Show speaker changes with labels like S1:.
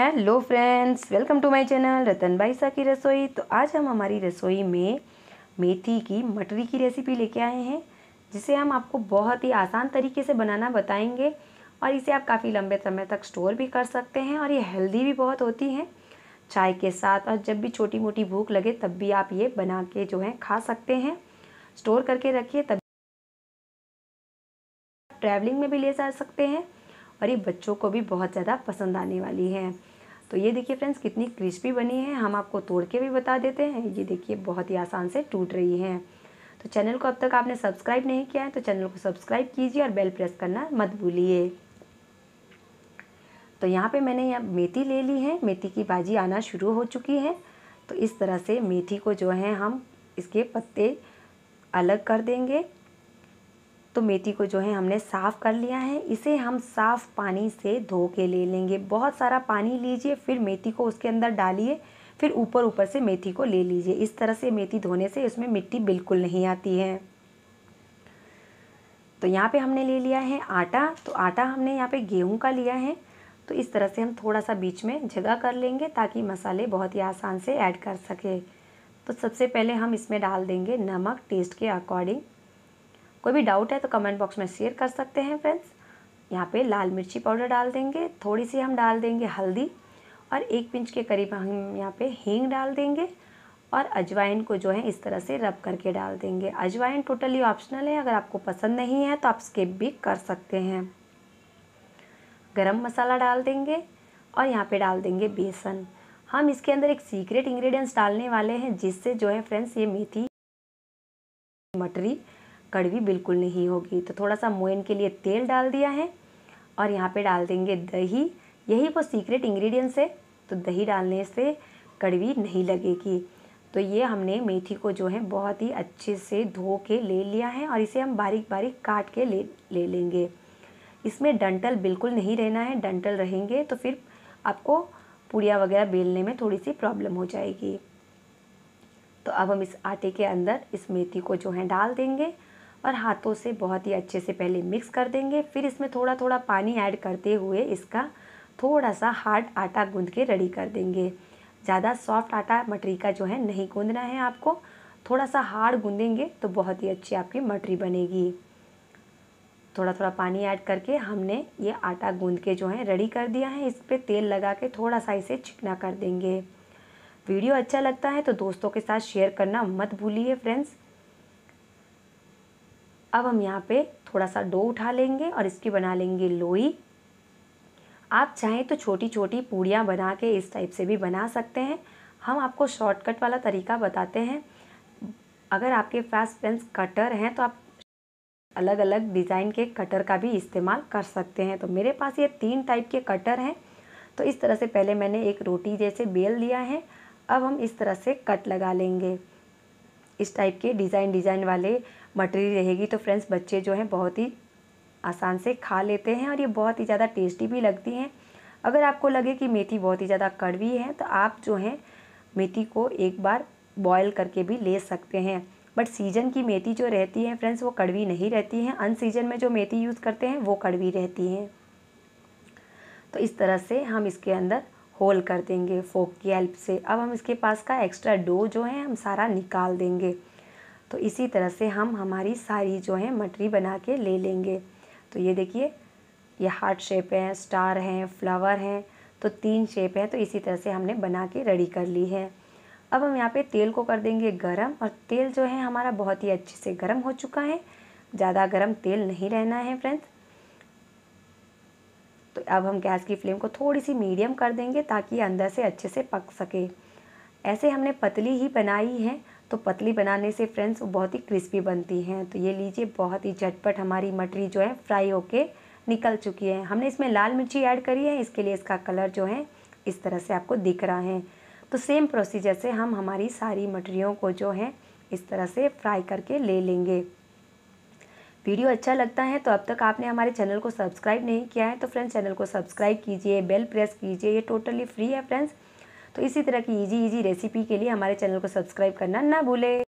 S1: hello friends welcome to my channel Ratan Baisa की रसोई तो आज हम हमारी रसोई में मेथी की मटरी की रेसिपी लेके आए हैं जिसे हम आपको बहुत ही आसान तरीके से बनाना बताएंगे और इसे आप काफ़ी लंबे समय तक स्टोर भी कर सकते हैं और ये हेल्दी भी बहुत होती है चाय के साथ और जब भी छोटी मोटी भूख लगे तब भी आप ये बना के जो है खा सकते हैं स्टोर करके रखिए तब ट्रैवलिंग में भी ले जा सकते हैं और ये बच्चों को भी बहुत ज़्यादा पसंद आने वाली है तो ये देखिए फ्रेंड्स कितनी क्रिस्पी बनी है हम आपको तोड़ के भी बता देते हैं ये देखिए बहुत ही आसान से टूट रही है तो चैनल को अब तक आपने सब्सक्राइब नहीं किया है तो चैनल को सब्सक्राइब कीजिए और बेल प्रेस करना मत भूलिए तो यहाँ पे मैंने यहाँ मेथी ले ली है मेथी की भाजी आना शुरू हो चुकी है तो इस तरह से मेथी को जो है हम इसके पत्ते अलग कर देंगे तो मेथी को जो है हमने साफ़ कर लिया है इसे हम साफ़ पानी से धो के ले लेंगे बहुत सारा पानी लीजिए फिर मेथी को उसके अंदर डालिए फिर ऊपर ऊपर से मेथी को ले लीजिए इस तरह से मेथी धोने से उसमें मिट्टी बिल्कुल नहीं आती है तो यहाँ पे हमने ले लिया है आटा तो आटा हमने यहाँ पे गेहूं का लिया है तो इस तरह से हम थोड़ा सा बीच में जगह कर लेंगे ताकि मसाले बहुत ही आसान से ऐड कर सके तो सबसे पहले हम इसमें डाल देंगे नमक टेस्ट के अकॉर्डिंग कोई भी डाउट है तो कमेंट बॉक्स में शेयर कर सकते हैं फ्रेंड्स यहाँ पे लाल मिर्ची पाउडर डाल देंगे थोड़ी सी हम डाल देंगे हल्दी और एक पिंच के करीब हम यहाँ पे हींग डाल देंगे और अजवाइन को जो है इस तरह से रब करके डाल देंगे अजवाइन टोटली ऑप्शनल है अगर आपको पसंद नहीं है तो आप स्किप भी कर सकते हैं गरम मसाला डाल देंगे और यहाँ पे डाल देंगे बेसन हम इसके अंदर एक सीक्रेट इंग्रेडिएंट्स डालने वाले हैं जिससे जो है फ्रेंड्स ये मेथी मटरी कड़वी बिल्कुल नहीं होगी तो थोड़ा सा मोइन के लिए तेल डाल दिया है और यहाँ पे डाल देंगे दही यही वो सीक्रेट इंग्रेडिएंट्स है तो दही डालने से कड़वी नहीं लगेगी तो ये हमने मेथी को जो है बहुत ही अच्छे से धो के ले लिया है और इसे हम बारीक बारीक काट के ले ले लेंगे इसमें डंटल बिल्कुल नहीं रहना है डंटल रहेंगे तो फिर आपको पुड़िया वगैरह बेलने में थोड़ी सी प्रॉब्लम हो जाएगी तो अब हम इस आटे के अंदर इस मेथी को जो है डाल देंगे और हाथों से बहुत ही अच्छे से पहले मिक्स कर देंगे फिर इसमें थोड़ा थोड़ा पानी ऐड करते हुए इसका थोड़ा सा हार्ड आटा गूँध के रेडी कर देंगे ज़्यादा सॉफ्ट आटा मटरी का जो है नहीं गूंदना है आपको थोड़ा सा हार्ड गूँधेंगे तो बहुत ही अच्छी आपकी मटरी बनेगी थोड़ा थोड़ा पानी ऐड करके हमने ये आटा गूँध के जो है रेडी कर दिया है इस पर तेल लगा के थोड़ा सा इसे चिकना कर देंगे वीडियो अच्छा लगता है तो दोस्तों के साथ शेयर करना मत भूलिए फ्रेंड्स अब हम यहाँ पे थोड़ा सा डो उठा लेंगे और इसकी बना लेंगे लोई आप चाहें तो छोटी छोटी पूड़ियाँ बना के इस टाइप से भी बना सकते हैं हम आपको शॉर्टकट वाला तरीका बताते हैं अगर आपके पास पेंस कटर हैं तो आप अलग अलग डिज़ाइन के कटर का भी इस्तेमाल कर सकते हैं तो मेरे पास ये तीन टाइप के कटर हैं तो इस तरह से पहले मैंने एक रोटी जैसे बेल लिया है अब हम इस तरह से कट लगा लेंगे इस टाइप के डिज़ाइन डिज़ाइन वाले मटेरियल रहेगी तो फ्रेंड्स बच्चे जो हैं बहुत ही आसान से खा लेते हैं और ये बहुत ही ज़्यादा टेस्टी भी लगती हैं अगर आपको लगे कि मेथी बहुत ही ज़्यादा कड़वी है तो आप जो हैं मेथी को एक बार बॉयल करके भी ले सकते हैं बट सीजन की मेथी जो रहती है फ्रेंड्स वो कड़वी नहीं रहती हैं अन सीजन में जो मेथी यूज़ करते हैं वो कड़वी रहती हैं तो इस तरह से हम इसके अंदर होल कर देंगे फोक की हेल्प से अब हम इसके पास का एक्स्ट्रा डो जो है हम सारा निकाल देंगे तो इसी तरह से हम हमारी सारी जो है मटरी बना के ले लेंगे तो ये देखिए ये हार्ट शेप है स्टार हैं फ्लावर हैं तो तीन शेप है तो इसी तरह से हमने बना के रेडी कर ली है अब हम यहाँ पे तेल को कर देंगे गरम और तेल जो है हमारा बहुत ही अच्छे से गरम हो चुका है ज़्यादा गरम तेल नहीं रहना है फ्रेंड्स तो अब हम गैस की फ्लेम को थोड़ी सी मीडियम कर देंगे ताकि अंदर से अच्छे से पक सके ऐसे हमने पतली ही बनाई है तो पतली बनाने से फ्रेंड्स वो बहुत ही क्रिस्पी बनती हैं तो ये लीजिए बहुत ही झटपट हमारी मटरी जो है फ्राई होके निकल चुकी है हमने इसमें लाल मिर्ची ऐड करी है इसके लिए इसका कलर जो है इस तरह से आपको दिख रहा है तो सेम प्रोसीजर से हम हमारी सारी मटरियों को जो है इस तरह से फ्राई करके ले लेंगे वीडियो अच्छा लगता है तो अब तक आपने हमारे चैनल को सब्सक्राइब नहीं किया है तो फ्रेंड्स चैनल को सब्सक्राइब कीजिए बेल प्रेस कीजिए ये टोटली फ्री है फ्रेंड्स तो इसी तरह की इजी इजी रेसिपी के लिए हमारे चैनल को सब्सक्राइब करना ना भूलें